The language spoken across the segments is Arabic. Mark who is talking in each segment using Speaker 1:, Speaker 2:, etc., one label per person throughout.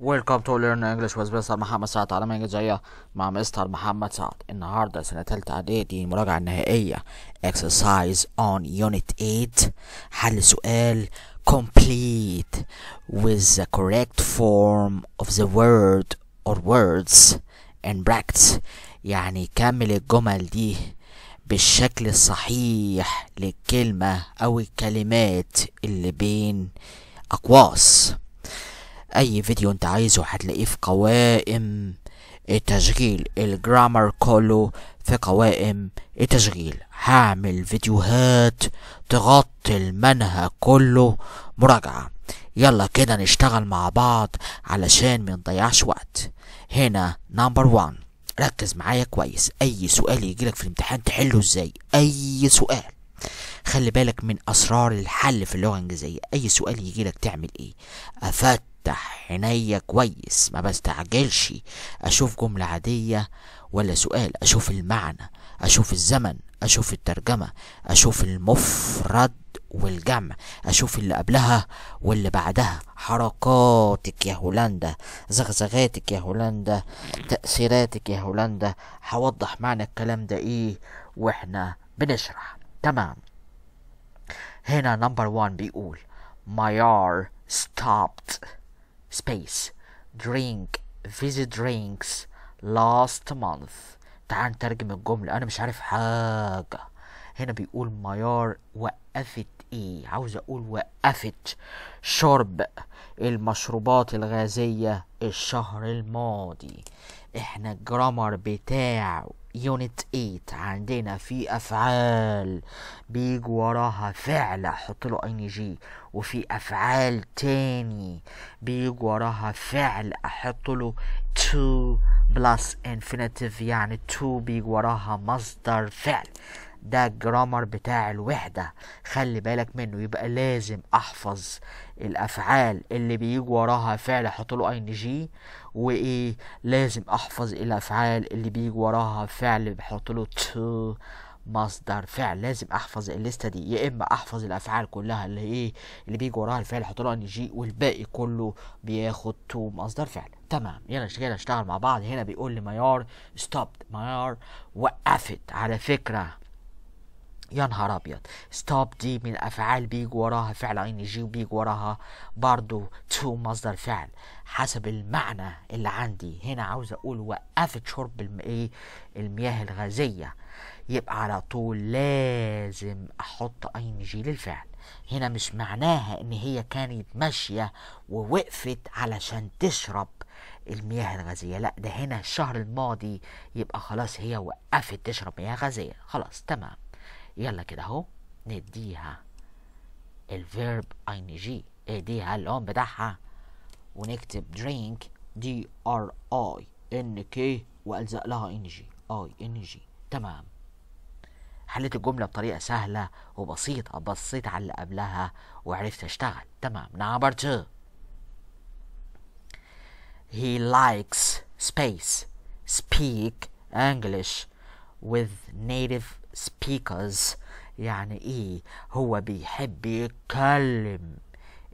Speaker 1: ويلكم تو ليرن انجلش ويز مستر محمد سعد عالمية انجليزية مع مستر محمد سعد النهاردة سنة تالتة اعدادي المراجعة النهائية exercise on unit 8 حل سؤال complete with the correct form of the word or words in brackets يعني كمل الجمل دي بالشكل الصحيح للكلمة أو الكلمات اللي بين أقواس اي فيديو انت عايزه هتلاقيه في قوائم التشغيل الجرامر كله في قوائم التشغيل هعمل فيديوهات تغطي المنهج كله مراجعة يلا كده نشتغل مع بعض علشان منضيعش وقت هنا نمبر وان ركز معايا كويس اي سؤال يجيلك في الامتحان تحله ازاي اي سؤال خلي بالك من اسرار الحل في اللغه الانجليزيه اي سؤال يجيلك تعمل ايه افت افتح عينيا كويس ما بستعجلش اشوف جملة عادية ولا سؤال اشوف المعنى اشوف الزمن اشوف الترجمة اشوف المفرد والجمع اشوف اللي قبلها واللي بعدها حركاتك يا هولندا زغزغاتك يا هولندا تأثيراتك يا هولندا هوضح معنى الكلام ده ايه واحنا بنشرح تمام هنا نمبر وان بيقول مايار stopped space drink visit drinks last month تعال نترجم الجملة أنا مش عارف حاجة هنا بيقول مايار وقفت ايه عاوز اقول وقفت شرب المشروبات الغازية الشهر الماضي احنا الجرامر بتاع يونت 8 عندنا في افعال بيجي وراها فعل حط له ان جي وفي افعال تاني بيجي وراها فعل احط له to بلس infinitive يعني تو بيجي وراها مصدر فعل ده الجرامر بتاع الوحدة خلي بالك منه يبقى لازم احفظ الافعال اللي بيجي وراها فعل احط له ان جي وايه لازم احفظ الافعال اللي بيجي وراها فعل بحط له تو مصدر فعل لازم احفظ الليسته دي يا اما احفظ الافعال كلها اللي ايه اللي بيجي وراها الفعل احط له ان جي والباقي كله بياخد تو مصدر فعل تمام يلا كده نشتغل مع بعض هنا بيقول لي ميار ستوب ميار وقفت على فكره يا نهار ابيض ستوب دي من افعال بيج وراها فعل اين جي وبيج وراها برضو تو مصدر فعل حسب المعنى اللي عندي هنا عاوز اقول وقفت شرب الايه المياه الغازيه يبقى على طول لازم احط اين جي للفعل هنا مش معناها ان هي كانت ماشيه ووقفت علشان تشرب المياه الغازيه لا ده هنا الشهر الماضي يبقى خلاص هي وقفت تشرب مياه غازيه خلاص تمام يلا كده اهو نديها الفيرب ان جي اديها اللون بتاعها ونكتب درينك دي ار اي ان كي والزق لها ان جي اي ان جي تمام حليت الجمله بطريقه سهله وبسيطه بصيت على اللي قبلها وعرفت اشتغل تمام نمبر 2 he likes space speak english with native speakers يعني ايه هو بيحب يتكلم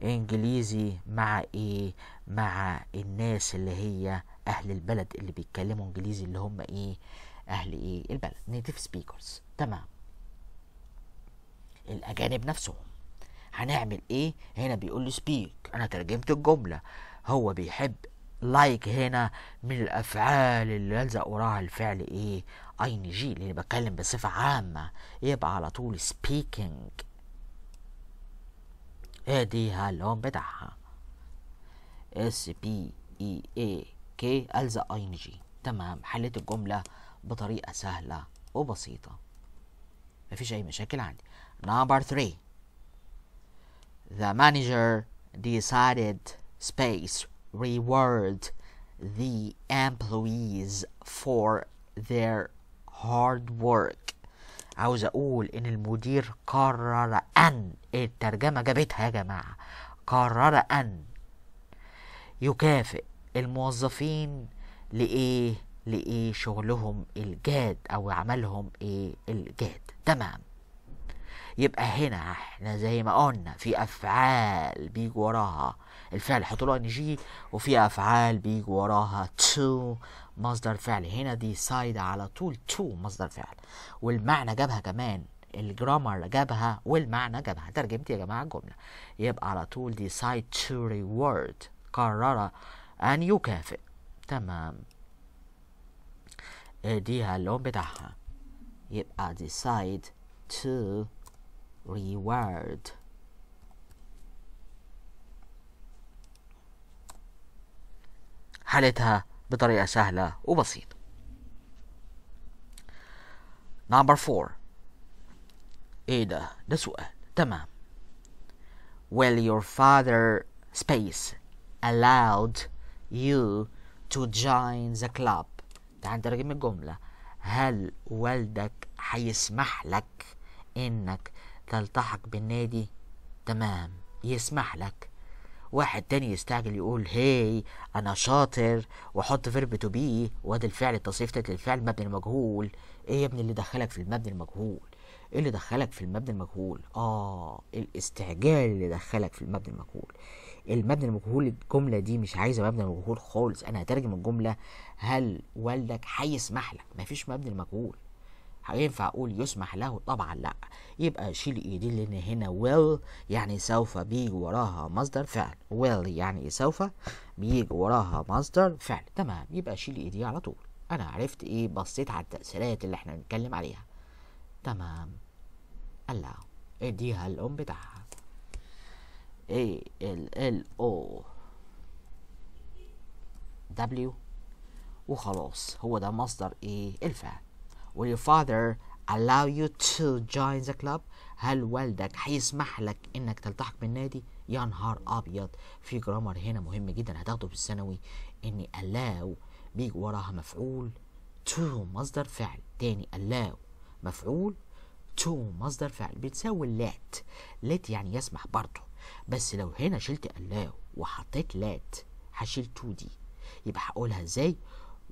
Speaker 1: انجليزي مع ايه مع الناس اللي هي اهل البلد اللي بيتكلموا انجليزي اللي هم ايه اهل ايه البلد نيتيف سبيكرز تمام الاجانب نفسهم هنعمل ايه هنا بيقول لي سبيك انا ترجمت الجمله هو بيحب لايك هنا من الافعال اللي يلزق وراها الفعل ايه اي ان جي لاني بتكلم بصفه عامه يبقى على طول سبيكينج ايه دي هاللون بتاعها اس بي اي اي كي الزق اي ان جي تمام حليت الجمله بطريقه سهله وبسيطه مفيش اي مشاكل عندي number 3 the manager decided space reward the employees for their hard work عاوز اقول ان المدير قرر ان الترجمه جابتها يا جماعه قرر ان يكافئ الموظفين لايه لايه شغلهم الجاد او عملهم ايه الجاد تمام يبقى هنا احنا زي ما قلنا في افعال بيجي وراها الفعل حط له ان جي وفي افعال بيجي وراها تو مصدر فعل هنا دي سايد على طول تو مصدر فعل والمعنى جابها كمان الجرامر جابها والمعنى جابها ترجمت يا جماعه الجمله يبقى على طول دي سايد تو ريورد قرر ان يكافئ تمام دي اللون بتاعها يبقى decide to reward حلتها بطريقة سهلة وبسيطة Number four ايه ده ده سؤال تمام Will your father space allowed you to join the club تعال نترجم الجملة هل والدك هيسمح لك انك تلتحق بالنادي تمام يسمح لك واحد تاني يستعجل يقول هاي انا شاطر واحط فيرب تو بي وادي الفعل التصريف تلت الفعل مبني المجهول ايه يا ابني اللي دخلك في المبني المجهول ايه اللي دخلك في المبني المجهول اه الاستعجال اللي دخلك في المبني المجهول المبني المجهول الجمله دي مش عايزه مبني مجهول خالص انا هترجم الجمله هل والدك هيسمح لك مفيش مبني المجهول هينفع اقول يسمح له طبعا لا يبقى شيل ايدي لان هنا will يعني سوف بيجي وراها مصدر فعل will يعني سوف بيجي وراها مصدر فعل تمام يبقى شيل ايدي على طول انا عرفت ايه بصيت على التأثيرات اللي احنا بنتكلم عليها تمام الله اديها الام بتاعها A L L O W وخلاص هو ده مصدر ايه الفعل will your father allow you to join the club هل والدك هيسمح لك انك تلتحق بالنادي يا نهار ابيض في جرامر هنا مهم جدا هتاخده في الثانوي ان allow بيجي وراها مفعول to مصدر فعل تاني allow مفعول to مصدر فعل بتساوي let let يعني يسمح برضه بس لو هنا شلت allow وحطيت let هشيل to دي يبقى هقولها ازاي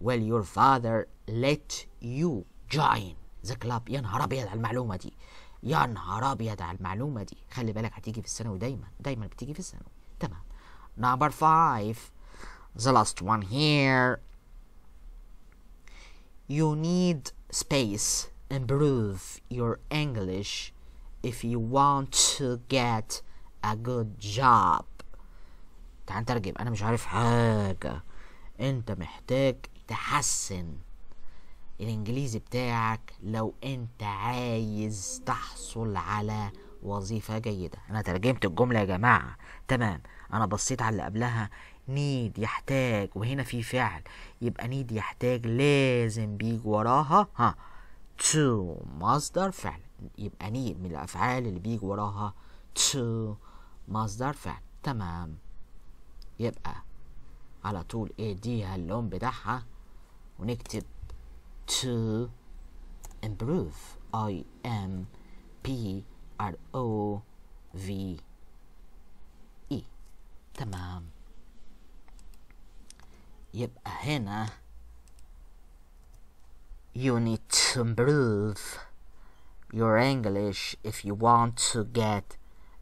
Speaker 1: Will your father let you جاين ذا كلاب يا نهار ابيض على المعلومه دي يا نهار ابيض على المعلومه دي خلي بالك هتيجي في الثانوي دايما دايما بتيجي في الثانوي تمام نمبر 5 the last one here you need space improve your english if you want to get a good job تعال نترجم انا مش عارف حاجه انت محتاج تحسن الانجليزي بتاعك لو انت عايز تحصل على وظيفة جيدة انا ترجمت الجملة يا جماعة تمام انا بصيت على اللي قبلها نيد يحتاج وهنا في فعل يبقى نيد يحتاج لازم بيجي وراها ها to مصدر فعل يبقى نيد من الافعال اللي بيجي وراها to مصدر فعل تمام يبقى على طول ايه دي اللون بتاعها ونكتب to improve I M P R O V E. Tamam. Yep, ahena. You need to improve your English if you want to get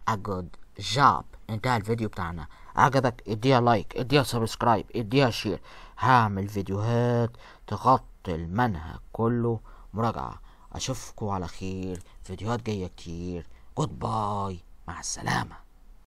Speaker 1: a good job. In that video بتاعنا عجبك اديها لايك اديها share, اديها شير هعمل فيديوهات تغطي المنهج كله مراجعة أشوفكم على خير فيديوهات جاية كتير جود باي مع السلامة